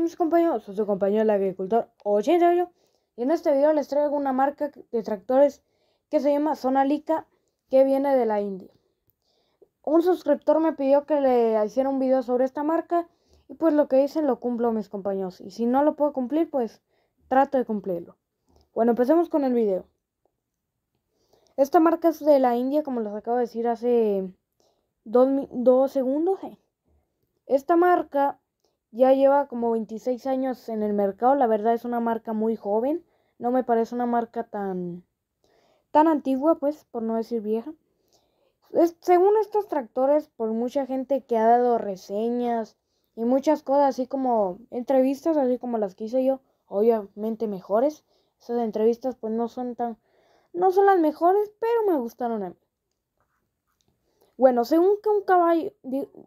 mis compañeros su compañero el agricultor 88 y en este video les traigo una marca de tractores que se llama Zonalica que viene de la India. Un suscriptor me pidió que le hiciera un video sobre esta marca y pues lo que dicen lo cumplo mis compañeros y si no lo puedo cumplir pues trato de cumplirlo. Bueno, empecemos con el video. Esta marca es de la India, como les acabo de decir hace dos, dos segundos. Eh. Esta marca ya lleva como 26 años en el mercado, la verdad es una marca muy joven, no me parece una marca tan tan antigua, pues, por no decir vieja. según estos tractores, por mucha gente que ha dado reseñas y muchas cosas, así como entrevistas, así como las que hice yo, obviamente mejores. Esas entrevistas pues no son tan, no son las mejores, pero me gustaron a mí. Bueno, según que un caballo,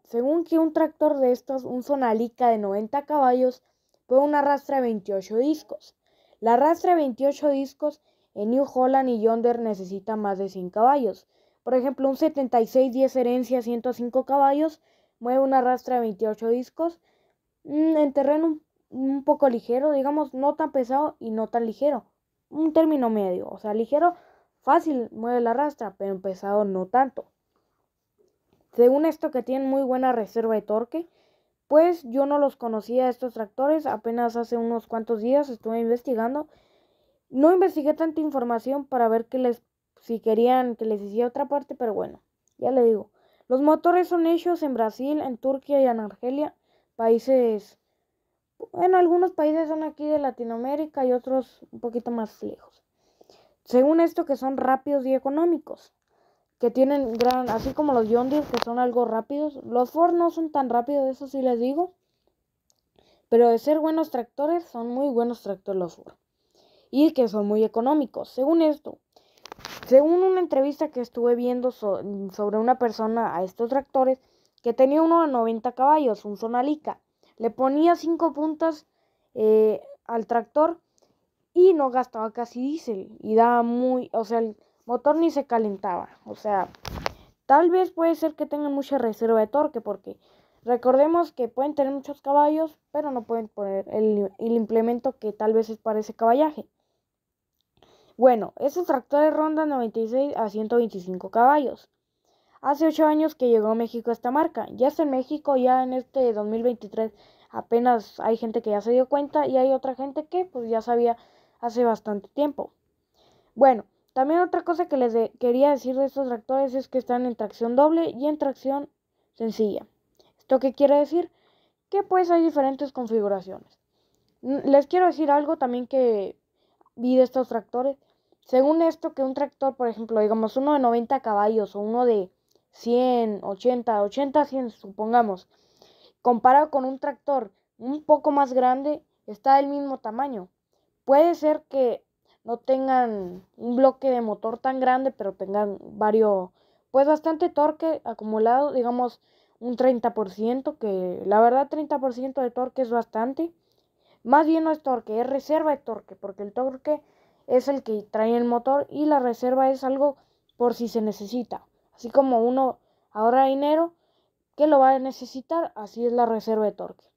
según que un tractor de estos, un Sonalica de 90 caballos, puede una rastra de 28 discos. La rastra de 28 discos en New Holland y Yonder necesita más de 100 caballos. Por ejemplo, un 7610 herencia 105 caballos mueve una rastra de 28 discos mm, en terreno un poco ligero, digamos, no tan pesado y no tan ligero. Un término medio, o sea, ligero fácil mueve la rastra, pero pesado no tanto. Según esto que tienen muy buena reserva de torque, pues yo no los conocía estos tractores, apenas hace unos cuantos días estuve investigando. No investigué tanta información para ver que les, si querían que les hiciera otra parte, pero bueno, ya le digo. Los motores son hechos en Brasil, en Turquía y en Argelia, países, bueno, algunos países son aquí de Latinoamérica y otros un poquito más lejos. Según esto que son rápidos y económicos que tienen gran, así como los Yondis que son algo rápidos. Los Ford no son tan rápidos, eso sí les digo. Pero de ser buenos tractores, son muy buenos tractores los Ford. Y que son muy económicos. Según esto, según una entrevista que estuve viendo sobre una persona a estos tractores, que tenía uno de 90 caballos, un Sonalica. Le ponía 5 puntas eh, al tractor y no gastaba casi diésel. Y daba muy, o sea, motor ni se calentaba. O sea, tal vez puede ser que tengan mucha reserva de torque porque recordemos que pueden tener muchos caballos, pero no pueden poner el, implemento que tal vez es para ese caballaje. Bueno, tractor tractores rondan 96 a 125 caballos. Hace 8 años que llegó a México esta marca. Ya está en México, ya en este 2023 apenas hay gente que ya se dio cuenta y hay otra gente que pues ya sabía hace bastante tiempo. Bueno, también otra cosa que les quería decir de estos tractores es que están en tracción doble y en tracción sencilla. ¿Esto qué quiere decir? Que pues hay diferentes configuraciones. Les quiero decir algo también que vi de estos tractores. Según esto, que un tractor, por ejemplo, digamos uno de 90 caballos o uno de 100, 80, 80, 100, supongamos, comparado con un tractor un poco más grande, está del mismo tamaño. Puede ser que no tengan un bloque de motor tan grande, pero tengan varios, pues bastante torque acumulado, digamos un 30%, que la verdad 30% de torque es bastante. Más bien no es torque, es reserva de torque, porque el torque es el que trae el motor y la reserva es algo por si se necesita. Así como uno ahorra dinero que lo va a necesitar, así es la reserva de torque.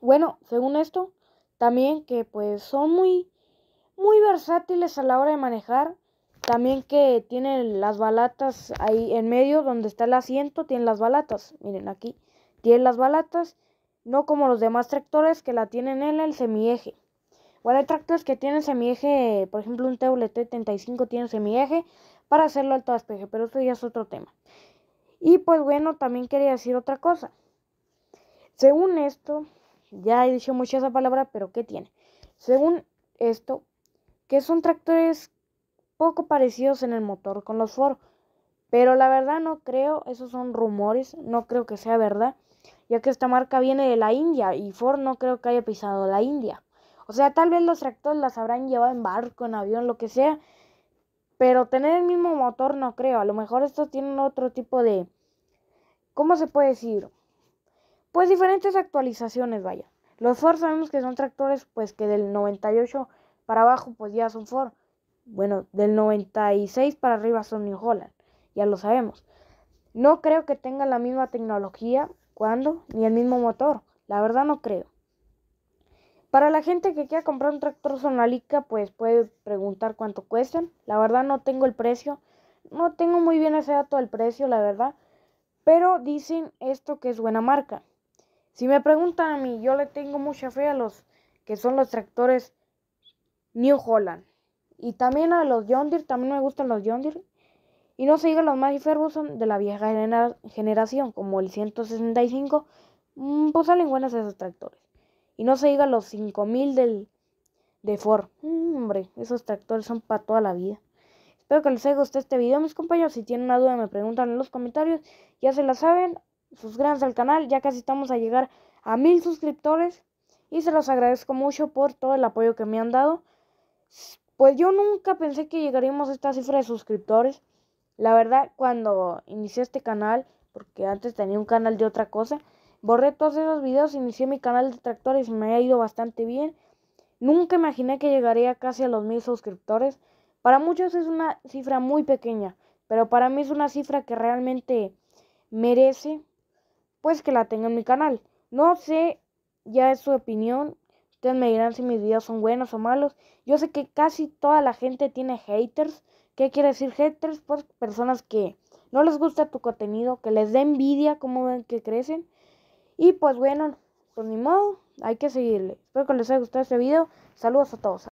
Bueno, según esto, también que pues son muy muy versátiles a la hora de manejar. También que tienen las balatas ahí en medio, donde está el asiento, tienen las balatas. Miren aquí, tienen las balatas. No como los demás tractores que la tienen en el semieje. Bueno, hay tractores que tienen semieje, por ejemplo un TWT-35 tiene semieje para hacerlo alto despeje, pero eso ya es otro tema. Y pues bueno, también quería decir otra cosa. Según esto, ya he dicho mucho esa palabra, pero ¿qué tiene? Según esto, que son tractores poco parecidos en el motor con los Ford. Pero la verdad no creo, esos son rumores, no creo que sea verdad, ya que esta marca viene de la India y Ford no creo que haya pisado la India. O sea, tal vez los tractores las habrán llevado en barco, en avión, lo que sea, pero tener el mismo motor no creo, a lo mejor estos tienen otro tipo de... ¿Cómo se puede decir? Pues diferentes actualizaciones, vaya. Los Ford sabemos que son tractores pues que del 98 para abajo pues ya son Ford. Bueno, del 96 para arriba son New Holland, ya lo sabemos. No creo que tengan la misma tecnología cuando ni el mismo motor, la verdad no creo. Para la gente que quiera comprar un tractor Sonalica, pues puede preguntar cuánto cuestan. La verdad no tengo el precio, no tengo muy bien ese dato del precio, la verdad. Pero dicen esto que es buena marca. Si me preguntan a mí, yo le tengo mucha fe a los que son los tractores New Holland. Y también a los John Deere, también me gustan los John Deere. Y no se diga los Maggie Ferguson de la vieja generación, como el 165, mm, pues salen buenas esos tractores. Y no se diga los 5000 del, de Ford. Mm, hombre, esos tractores son para toda la vida. Espero que les haya gustado este video, mis compañeros. Si tienen una duda, me preguntan en los comentarios. Ya se la saben. Suscríbanse al canal. Ya casi estamos a llegar a mil suscriptores. Y se los agradezco mucho por todo el apoyo que me han dado. Pues yo nunca pensé que llegaríamos a esta cifra de suscriptores. La verdad, cuando inicié este canal, porque antes tenía un canal de otra cosa, borré todos esos videos, inicié mi canal de tractores y me ha ido bastante bien. Nunca imaginé que llegaría casi a los mil suscriptores. Para muchos es una cifra muy pequeña, pero para mí es una cifra que realmente merece pues que la tenga en mi canal. No sé ya es su opinión, Ustedes me dirán si mis videos son buenos o malos. Yo sé que casi toda la gente tiene haters. ¿Qué quiere decir haters? Pues personas que no les gusta tu contenido, que les da envidia cómo ven que crecen. Y pues bueno, pues ni modo, hay que seguirle. Espero que les haya gustado este video. Saludos a todos.